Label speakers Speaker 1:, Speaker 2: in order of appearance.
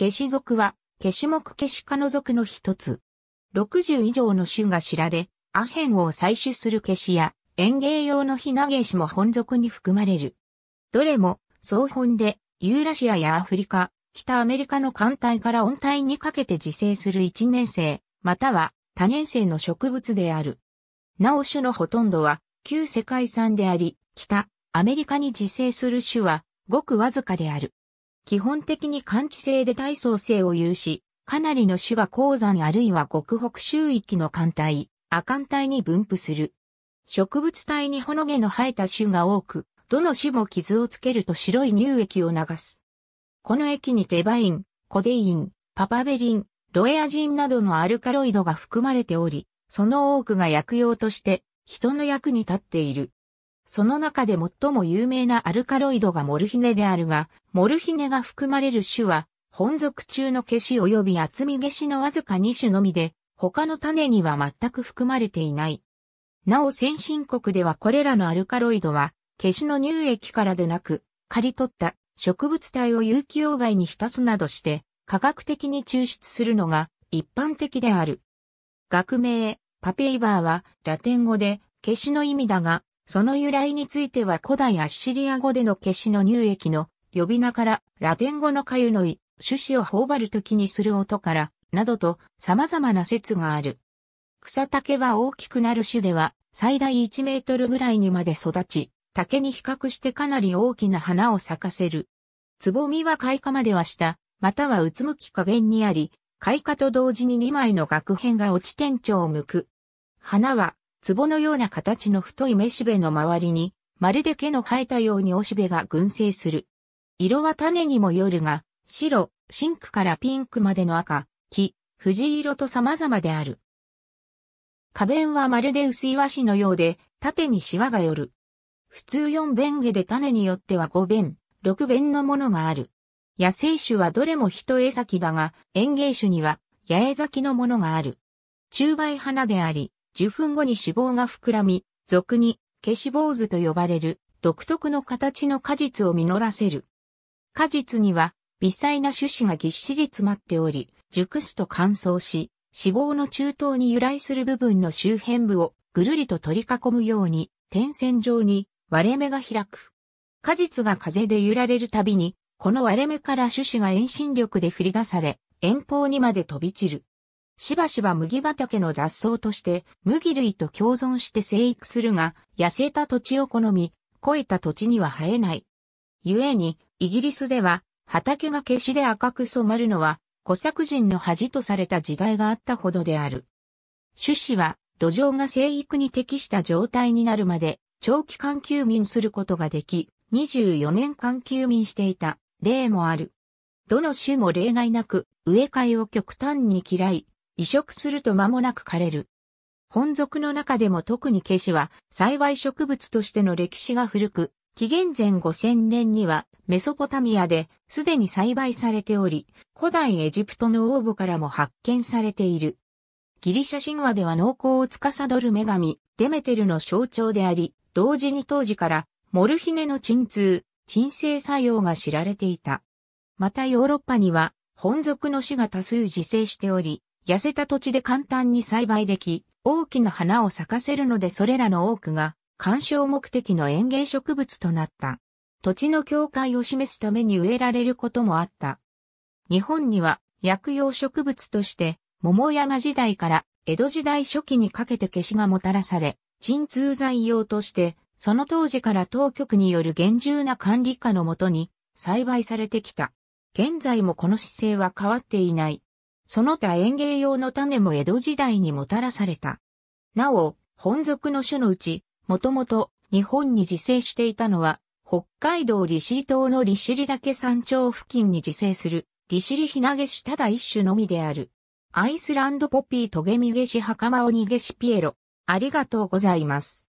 Speaker 1: ケシ族は、ケシ目ケシ科の族の一つ。60以上の種が知られ、アヘンを採取するケシや、園芸用のヒナゲシも本属に含まれる。どれも、総本で、ユーラシアやアフリカ、北アメリカの寒帯から温帯にかけて自生する一年生、または多年生の植物である。なお種のほとんどは、旧世界産であり、北アメリカに自生する種は、ごくわずかである。基本的に換気性で体層性を有し、かなりの種が鉱山あるいは極北周域の艦隊、亜寒帯に分布する。植物体にほの毛の生えた種が多く、どの種も傷をつけると白い乳液を流す。この液にデバイン、コデイン、パパベリン、ロエアジンなどのアルカロイドが含まれており、その多くが薬用として人の役に立っている。その中で最も有名なアルカロイドがモルヒネであるが、モルヒネが含まれる種は、本属中の消し及び厚み消しのわずか2種のみで、他の種には全く含まれていない。なお先進国ではこれらのアルカロイドは、消しの乳液からでなく、刈り取った植物体を有機溶媒に浸すなどして、科学的に抽出するのが一般的である。学名、パペイバーはラテン語で消しの意味だが、その由来については古代アッシリア語での消しの乳液の呼び名からラテン語のかゆのい、種子を頬張る時にする音から、などと様々な説がある。草竹は大きくなる種では最大1メートルぐらいにまで育ち、竹に比較してかなり大きな花を咲かせる。つぼみは開花までは下、またはうつむき加減にあり、開花と同時に2枚の額片が落ち天頂を向く。花は壺のような形の太いめしべの周りに、まるで毛の生えたようにおしべが群生する。色は種にもよるが、白、シンクからピンクまでの赤、黄、藤色と様々である。花弁はまるで薄い和紙のようで、縦にシワがよる。普通4弁下で種によっては5弁、6弁のものがある。野生種はどれも一重咲きだが、園芸種には八重咲きのものがある。中梅花であり、10分後に脂肪が膨らみ、俗に、消脂肪図と呼ばれる、独特の形の果実を実らせる。果実には、微細な種子がぎっしり詰まっており、熟すと乾燥し、脂肪の中東に由来する部分の周辺部をぐるりと取り囲むように、点線状に割れ目が開く。果実が風で揺られるたびに、この割れ目から種子が遠心力で振り出され、遠方にまで飛び散る。しばしば麦畑の雑草として麦類と共存して生育するが、痩せた土地を好み、肥えた土地には生えない。故に、イギリスでは、畑が消しで赤く染まるのは、小作人の恥とされた時代があったほどである。種子は、土壌が生育に適した状態になるまで、長期間休眠することができ、24年間休眠していた例もある。どの種も例外なく、植え替えを極端に嫌い、移植すると間もなく枯れる。本属の中でも特にケシは栽培植物としての歴史が古く、紀元前5000年にはメソポタミアですでに栽培されており、古代エジプトの王墓からも発見されている。ギリシャ神話では農耕を司る女神、デメテルの象徴であり、同時に当時からモルヒネの鎮痛、鎮静作用が知られていた。またヨーロッパには本属の種が多数自生しており、痩せた土地で簡単に栽培でき、大きな花を咲かせるのでそれらの多くが鑑賞目的の園芸植物となった。土地の境界を示すために植えられることもあった。日本には薬用植物として桃山時代から江戸時代初期にかけて消しがもたらされ、鎮痛剤用としてその当時から当局による厳重な管理下のもとに栽培されてきた。現在もこの姿勢は変わっていない。その他園芸用の種も江戸時代にもたらされた。なお、本属の種のうち、もともと日本に自生していたのは、北海道利尻島の利尻岳山頂付近に自生する、利尻ひなげしただ一種のみである。アイスランドポピートゲミゲシハカマオニゲシピエロ。ありがとうございます。